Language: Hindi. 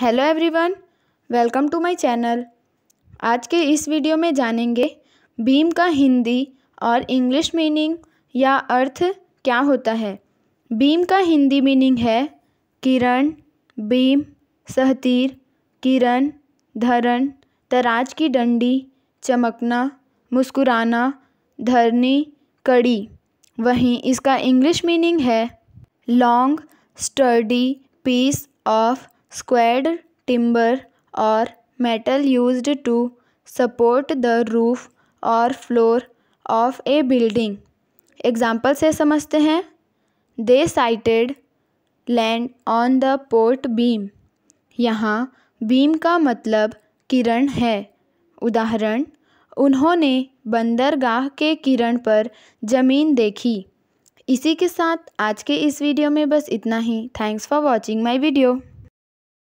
hello everyone welcome to my channel आज के इस वीडियो में जानेंगे भीम का हिंदी और इंग्लिश मीनिंग या अर्थ क्या होता है भीम का हिंदी मीनिंग है किरण भीम सहतीर किरण धरण तराज की डंडी चमकना मुस्कुराना धरनी कड़ी वहीं इसका इंग्लिश मीनिंग है long sturdy piece of squared timber और metal used to support the roof और floor of a building example से समझते हैं they sighted land on the port beam यहाँ बीम का मतलब किरण है उदाहरण उन्होंने बंदरगाह के किरण पर ज़मीन देखी इसी के साथ आज के इस वीडियो में बस इतना ही thanks for watching my video